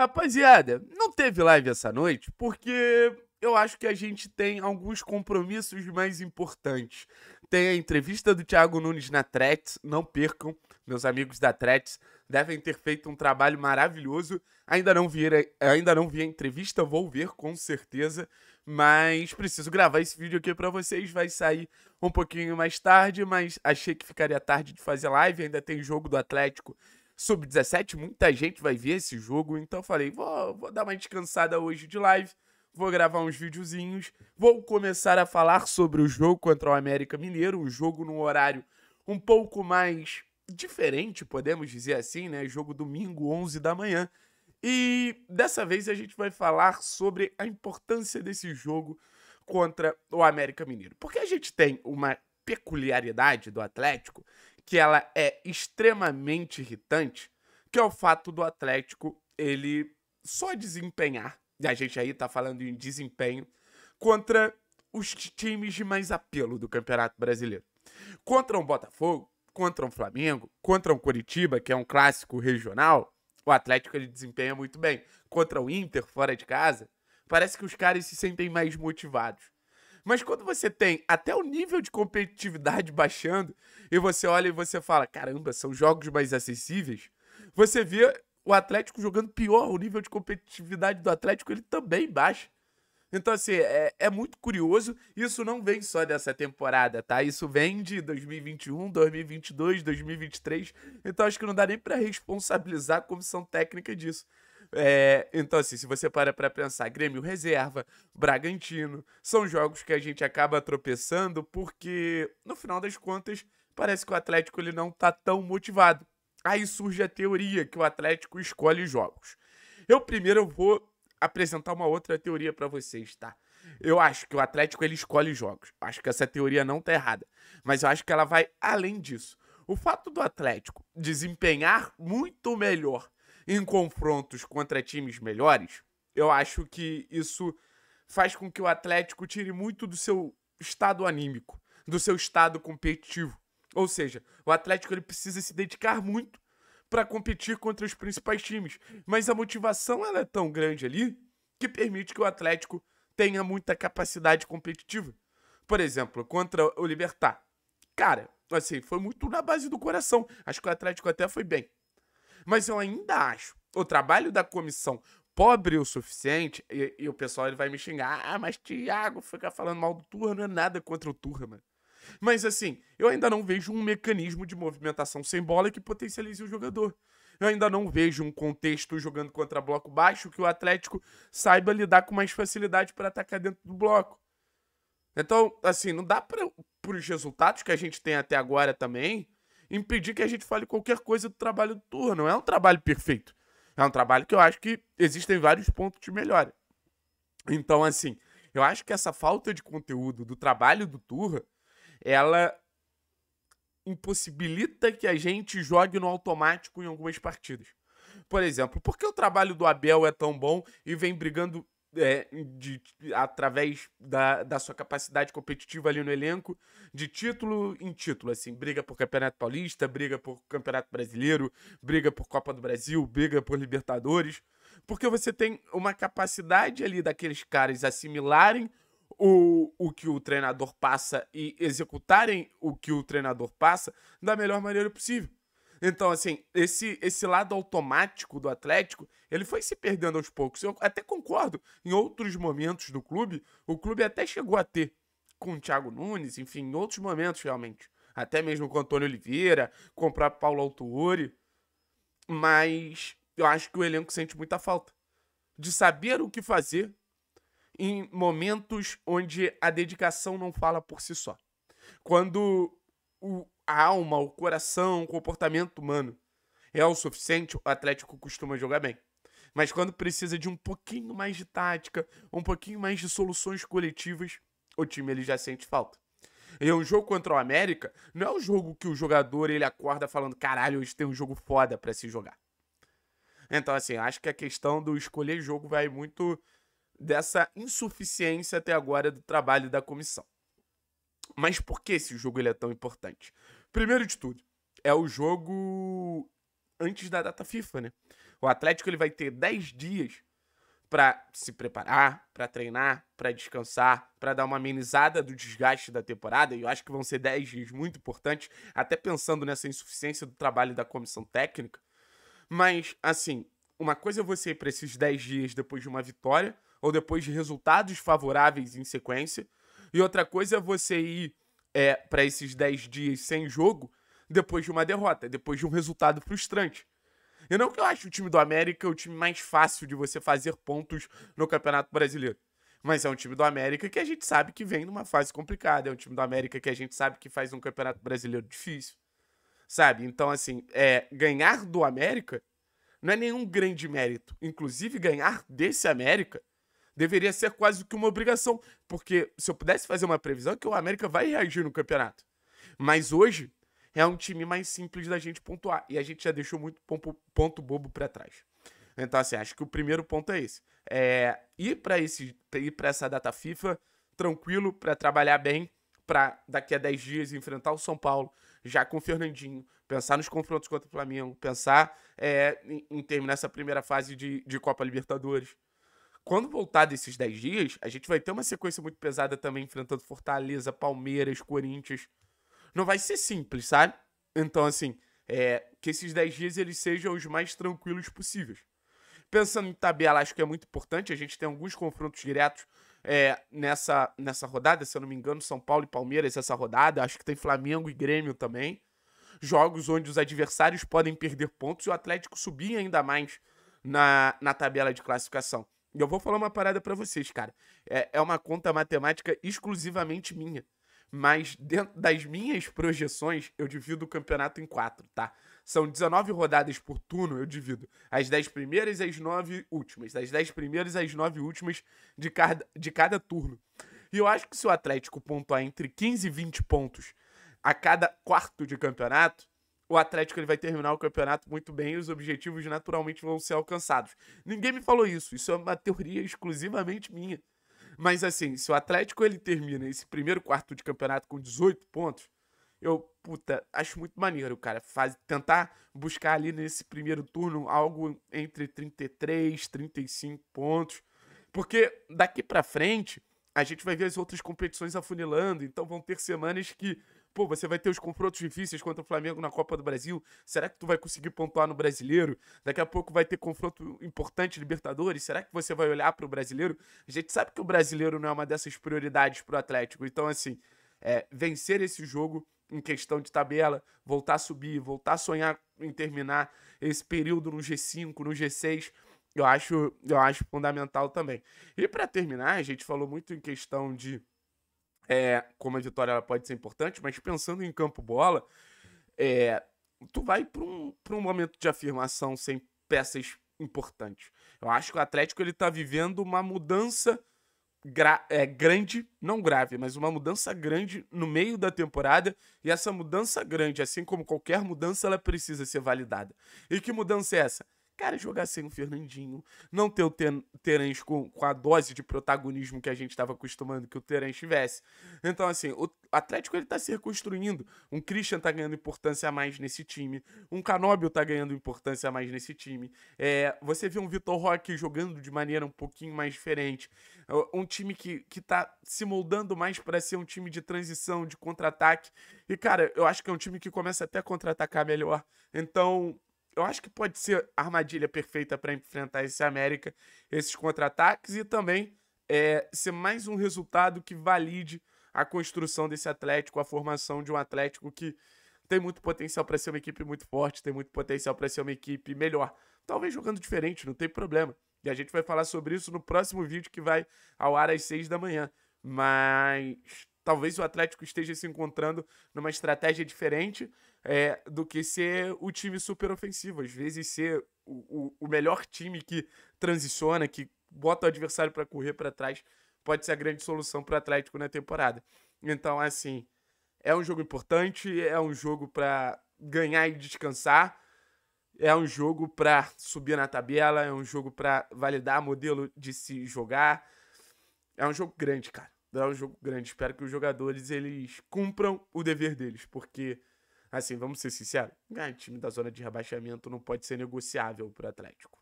Rapaziada, não teve live essa noite porque eu acho que a gente tem alguns compromissos mais importantes. Tem a entrevista do Thiago Nunes na Trex, não percam, meus amigos da Trex devem ter feito um trabalho maravilhoso. Ainda não vi, ainda não vi a entrevista, vou ver com certeza, mas preciso gravar esse vídeo aqui para vocês, vai sair um pouquinho mais tarde, mas achei que ficaria tarde de fazer live, ainda tem jogo do Atlético sub-17, muita gente vai ver esse jogo, então eu falei, vou, vou dar uma descansada hoje de live, vou gravar uns videozinhos, vou começar a falar sobre o jogo contra o América Mineiro, um jogo num horário um pouco mais diferente, podemos dizer assim, né? Jogo domingo, 11 da manhã. E dessa vez a gente vai falar sobre a importância desse jogo contra o América Mineiro. Porque a gente tem uma peculiaridade do Atlético que ela é extremamente irritante, que é o fato do Atlético ele só desempenhar, e a gente aí tá falando em desempenho, contra os times de mais apelo do Campeonato Brasileiro. Contra o um Botafogo, contra o um Flamengo, contra o um Curitiba, que é um clássico regional, o Atlético ele desempenha muito bem. Contra o Inter, fora de casa, parece que os caras se sentem mais motivados. Mas quando você tem até o nível de competitividade baixando e você olha e você fala, caramba, são jogos mais acessíveis, você vê o Atlético jogando pior, o nível de competitividade do Atlético ele também baixa. Então, assim, é, é, muito curioso. Isso não vem só dessa temporada, tá? Isso vem de 2021, 2022, 2023. Então, acho que não dá nem para responsabilizar a comissão técnica disso. É, então, assim, se você para pra pensar, Grêmio reserva, Bragantino, são jogos que a gente acaba tropeçando porque, no final das contas, parece que o Atlético ele não tá tão motivado. Aí surge a teoria que o Atlético escolhe jogos. Eu primeiro vou apresentar uma outra teoria para vocês, tá? Eu acho que o Atlético ele escolhe jogos. Acho que essa teoria não tá errada, mas eu acho que ela vai além disso. O fato do Atlético desempenhar muito melhor em confrontos contra times melhores, eu acho que isso faz com que o Atlético tire muito do seu estado anímico, do seu estado competitivo. Ou seja, o Atlético ele precisa se dedicar muito para competir contra os principais times, mas a motivação ela é tão grande ali que permite que o Atlético tenha muita capacidade competitiva. Por exemplo, contra o Libertar. Cara, assim, foi muito na base do coração. Acho que o Atlético até foi bem. Mas eu ainda acho o trabalho da comissão pobre o suficiente, e, e o pessoal ele vai me xingar. Ah, mas Tiago, fica falando mal do Turra, não é nada contra o Turra, mano. Mas assim, eu ainda não vejo um mecanismo de movimentação sem bola que potencialize o jogador. Eu ainda não vejo um contexto jogando contra bloco baixo que o Atlético saiba lidar com mais facilidade para atacar dentro do bloco. Então, assim, não dá para os resultados que a gente tem até agora também impedir que a gente fale qualquer coisa do trabalho do Turra. Não é um trabalho perfeito. É um trabalho que eu acho que existem vários pontos de melhora. Então, assim, eu acho que essa falta de conteúdo do trabalho do Turra, ela impossibilita que a gente jogue no automático em algumas partidas. Por exemplo, por que o trabalho do Abel é tão bom e vem brigando é, de, através da, da sua capacidade competitiva ali no elenco, de título em título, assim, briga por Campeonato Paulista, briga por Campeonato Brasileiro, briga por Copa do Brasil, briga por Libertadores, porque você tem uma capacidade ali daqueles caras assimilarem o, o que o treinador passa e executarem o que o treinador passa da melhor maneira possível. Então, assim, esse, esse lado automático do Atlético, ele foi se perdendo aos poucos. Eu até concordo, em outros momentos do clube, o clube até chegou a ter com o Thiago Nunes, enfim, em outros momentos realmente. Até mesmo com o Antônio Oliveira, com o próprio Paulo Autuori. Mas eu acho que o elenco sente muita falta de saber o que fazer em momentos onde a dedicação não fala por si só. Quando o, a alma, o coração, o comportamento humano é o suficiente, o Atlético costuma jogar bem. Mas quando precisa de um pouquinho mais de tática, um pouquinho mais de soluções coletivas, o time ele já sente falta. E um jogo contra o América não é um jogo que o jogador ele acorda falando, caralho, hoje tem um jogo foda para se jogar. Então, assim, acho que a questão do escolher jogo vai muito dessa insuficiência até agora do trabalho da comissão. Mas por que esse jogo ele é tão importante? Primeiro de tudo, é o jogo antes da data FIFA, né? O Atlético ele vai ter 10 dias para se preparar, para treinar, para descansar, para dar uma amenizada do desgaste da temporada, e eu acho que vão ser 10 dias muito importantes, até pensando nessa insuficiência do trabalho da comissão técnica. Mas, assim, uma coisa é você ir para esses 10 dias depois de uma vitória, ou depois de resultados favoráveis em sequência, e outra coisa é você ir é, para esses 10 dias sem jogo depois de uma derrota, depois de um resultado frustrante. E não que eu acho o time do América o time mais fácil de você fazer pontos no Campeonato Brasileiro. Mas é um time do América que a gente sabe que vem numa fase complicada. É um time do América que a gente sabe que faz um Campeonato Brasileiro difícil. Sabe? Então, assim, é, ganhar do América não é nenhum grande mérito. Inclusive, ganhar desse América deveria ser quase que uma obrigação, porque se eu pudesse fazer uma previsão é que o América vai reagir no campeonato. Mas hoje é um time mais simples da gente pontuar e a gente já deixou muito ponto bobo para trás. Então assim, acho que o primeiro ponto é esse. É ir para esse ir para essa data FIFA tranquilo para trabalhar bem para daqui a 10 dias enfrentar o São Paulo já com o Fernandinho, pensar nos confrontos contra o Flamengo, pensar é, em, em terminar essa primeira fase de, de Copa Libertadores quando voltar desses 10 dias, a gente vai ter uma sequência muito pesada também enfrentando Fortaleza, Palmeiras, Corinthians. Não vai ser simples, sabe? Então, assim, é, que esses 10 dias eles sejam os mais tranquilos possíveis. Pensando em tabela, acho que é muito importante. A gente tem alguns confrontos diretos é, nessa, nessa rodada. Se eu não me engano, São Paulo e Palmeiras essa rodada. Acho que tem Flamengo e Grêmio também. Jogos onde os adversários podem perder pontos e o Atlético subir ainda mais na, na tabela de classificação. E eu vou falar uma parada para vocês, cara. É, é uma conta matemática exclusivamente minha. Mas dentro das minhas projeções, eu divido o campeonato em quatro, tá? São 19 rodadas por turno, eu divido as 10 primeiras e as 9 últimas. Das 10 primeiras as 9 últimas de cada, de cada turno. E eu acho que se o Atlético pontuar entre 15 e 20 pontos a cada quarto de campeonato, o Atlético ele vai terminar o campeonato muito bem e os objetivos naturalmente vão ser alcançados. Ninguém me falou isso, isso é uma teoria exclusivamente minha. Mas assim, se o Atlético ele termina esse primeiro quarto de campeonato com 18 pontos, eu, puta, acho muito maneiro, cara, faz, tentar buscar ali nesse primeiro turno algo entre 33, 35 pontos. Porque daqui para frente, a gente vai ver as outras competições afunilando, então vão ter semanas que pô, você vai ter os confrontos difíceis contra o Flamengo na Copa do Brasil. Será que tu vai conseguir pontuar no Brasileiro? Daqui a pouco vai ter confronto importante Libertadores. Será que você vai olhar para o Brasileiro? A gente sabe que o Brasileiro não é uma dessas prioridades para o Atlético. Então, assim, é, vencer esse jogo em questão de tabela, voltar a subir, voltar a sonhar em terminar esse período no G5, no G6, eu acho, eu acho fundamental também. E para terminar, a gente falou muito em questão de é, como a vitória ela pode ser importante, mas pensando em campo bola, é, tu vai para um, um momento de afirmação sem peças importantes. Eu acho que o Atlético ele está vivendo uma mudança gra é, grande, não grave, mas uma mudança grande no meio da temporada. E essa mudança grande, assim como qualquer mudança, ela precisa ser validada. E que mudança é essa? Cara, jogar sem o Fernandinho, não ter o ter Terence com, com a dose de protagonismo que a gente estava acostumando que o Terence tivesse. Então, assim, o Atlético ele tá se reconstruindo. Um Christian tá ganhando importância a mais nesse time. Um Canóbio tá ganhando importância a mais nesse time. É, você vê um Vitor Roque jogando de maneira um pouquinho mais diferente. É, um time que, que tá se moldando mais para ser um time de transição, de contra-ataque. E, cara, eu acho que é um time que começa até a contra-atacar melhor. Então, eu acho que pode ser a armadilha perfeita para enfrentar esse América, esses contra-ataques e também é, ser mais um resultado que valide a construção desse Atlético, a formação de um Atlético que tem muito potencial para ser uma equipe muito forte, tem muito potencial para ser uma equipe melhor. Talvez jogando diferente, não tem problema. E a gente vai falar sobre isso no próximo vídeo que vai ao ar às 6 da manhã. Mas Talvez o Atlético esteja se encontrando numa estratégia diferente é, do que ser o time super ofensivo. Às vezes ser o, o, o melhor time que transiciona, que bota o adversário para correr para trás, pode ser a grande solução para o Atlético na temporada. Então, assim, é um jogo importante, é um jogo para ganhar e descansar é um jogo para subir na tabela, é um jogo para validar modelo de se jogar. É um jogo grande, cara é um jogo grande. Espero que os jogadores eles cumpram o dever deles, porque assim, vamos ser sinceros, ganhar time da zona de rebaixamento não pode ser negociável para o Atlético.